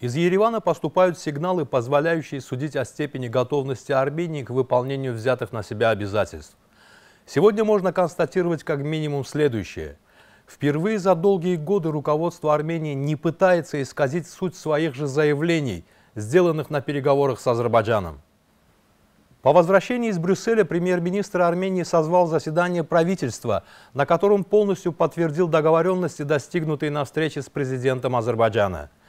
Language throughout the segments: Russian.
Из Еревана поступают сигналы, позволяющие судить о степени готовности Армении к выполнению взятых на себя обязательств. Сегодня можно констатировать как минимум следующее. Впервые за долгие годы руководство Армении не пытается исказить суть своих же заявлений, сделанных на переговорах с Азербайджаном. По возвращении из Брюсселя премьер-министр Армении созвал заседание правительства, на котором полностью подтвердил договоренности, достигнутые на встрече с президентом Азербайджана –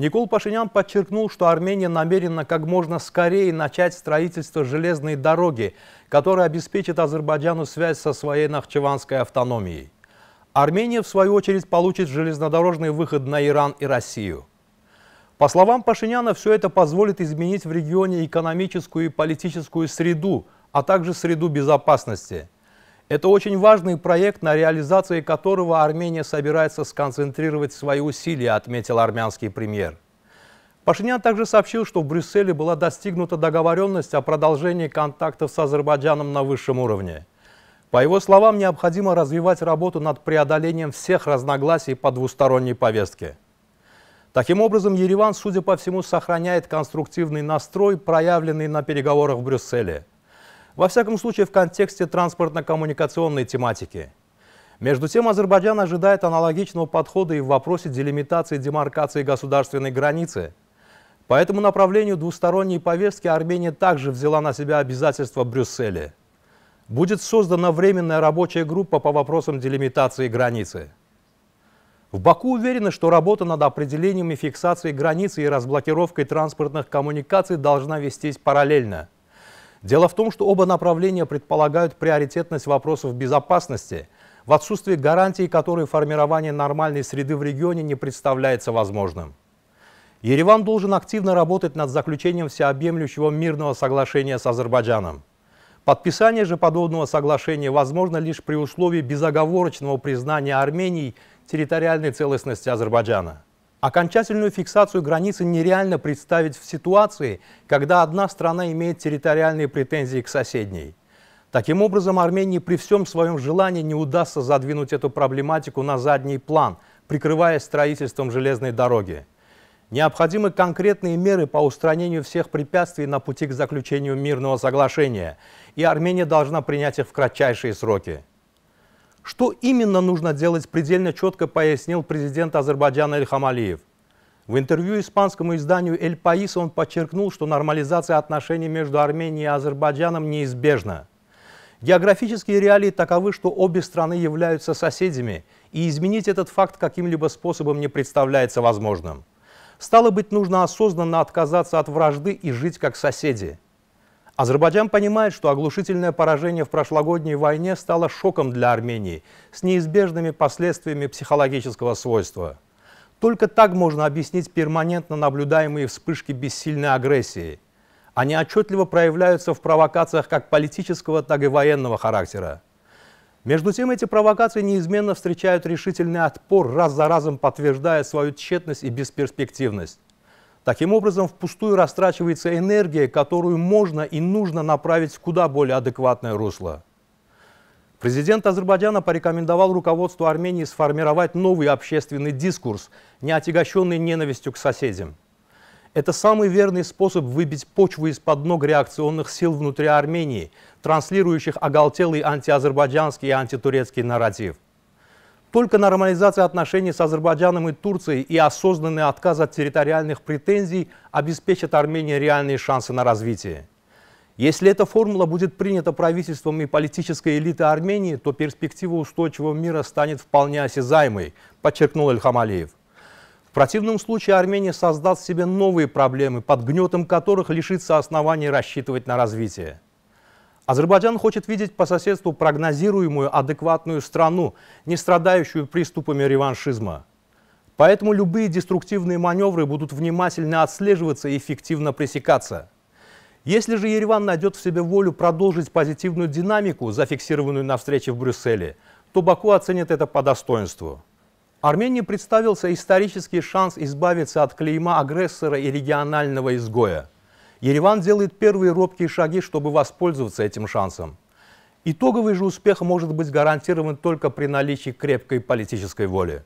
Никол Пашинян подчеркнул, что Армения намерена как можно скорее начать строительство железной дороги, которая обеспечит Азербайджану связь со своей нахчеванской автономией. Армения, в свою очередь, получит железнодорожный выход на Иран и Россию. По словам Пашиняна, все это позволит изменить в регионе экономическую и политическую среду, а также среду безопасности – это очень важный проект, на реализации которого Армения собирается сконцентрировать свои усилия, отметил армянский премьер. Пашинян также сообщил, что в Брюсселе была достигнута договоренность о продолжении контактов с Азербайджаном на высшем уровне. По его словам, необходимо развивать работу над преодолением всех разногласий по двусторонней повестке. Таким образом, Ереван, судя по всему, сохраняет конструктивный настрой, проявленный на переговорах в Брюсселе – во всяком случае в контексте транспортно-коммуникационной тематики. Между тем, Азербайджан ожидает аналогичного подхода и в вопросе делимитации и демаркации государственной границы. По этому направлению двусторонней повестки Армения также взяла на себя обязательства Брюсселя. Будет создана временная рабочая группа по вопросам делимитации границы. В Баку уверены, что работа над определением и фиксацией границы и разблокировкой транспортных коммуникаций должна вестись параллельно – Дело в том, что оба направления предполагают приоритетность вопросов безопасности, в отсутствии гарантий которые формирование нормальной среды в регионе не представляется возможным. Ереван должен активно работать над заключением всеобъемлющего мирного соглашения с Азербайджаном. Подписание же подобного соглашения возможно лишь при условии безоговорочного признания Армении территориальной целостности Азербайджана – Окончательную фиксацию границы нереально представить в ситуации, когда одна страна имеет территориальные претензии к соседней. Таким образом, Армении при всем своем желании не удастся задвинуть эту проблематику на задний план, прикрываясь строительством железной дороги. Необходимы конкретные меры по устранению всех препятствий на пути к заключению мирного соглашения, и Армения должна принять их в кратчайшие сроки. Что именно нужно делать, предельно четко пояснил президент Азербайджана Эльхам Алиев. В интервью испанскому изданию «Эль Паис» он подчеркнул, что нормализация отношений между Арменией и Азербайджаном неизбежна. Географические реалии таковы, что обе страны являются соседями, и изменить этот факт каким-либо способом не представляется возможным. Стало быть, нужно осознанно отказаться от вражды и жить как соседи – Азербайджан понимает, что оглушительное поражение в прошлогодней войне стало шоком для Армении с неизбежными последствиями психологического свойства. Только так можно объяснить перманентно наблюдаемые вспышки бессильной агрессии. Они отчетливо проявляются в провокациях как политического, так и военного характера. Между тем, эти провокации неизменно встречают решительный отпор, раз за разом подтверждая свою тщетность и бесперспективность. Таким образом, впустую растрачивается энергия, которую можно и нужно направить в куда более адекватное русло. Президент Азербайджана порекомендовал руководству Армении сформировать новый общественный дискурс, не отягощенный ненавистью к соседям. Это самый верный способ выбить почву из-под ног реакционных сил внутри Армении, транслирующих оголтелый антиазербайджанский и антитурецкий нарратив – только нормализация отношений с Азербайджаном и Турцией и осознанный отказ от территориальных претензий обеспечат Армении реальные шансы на развитие. Если эта формула будет принята правительством и политической элитой Армении, то перспектива устойчивого мира станет вполне осязаемой, подчеркнул Эльхам Алиев. В противном случае Армения создаст себе новые проблемы, под гнетом которых лишится оснований рассчитывать на развитие. Азербайджан хочет видеть по соседству прогнозируемую, адекватную страну, не страдающую приступами реваншизма. Поэтому любые деструктивные маневры будут внимательно отслеживаться и эффективно пресекаться. Если же Ереван найдет в себе волю продолжить позитивную динамику, зафиксированную на встрече в Брюсселе, то Баку оценит это по достоинству. Армении представился исторический шанс избавиться от клейма агрессора и регионального изгоя – Ереван делает первые робкие шаги, чтобы воспользоваться этим шансом. Итоговый же успех может быть гарантирован только при наличии крепкой политической воли.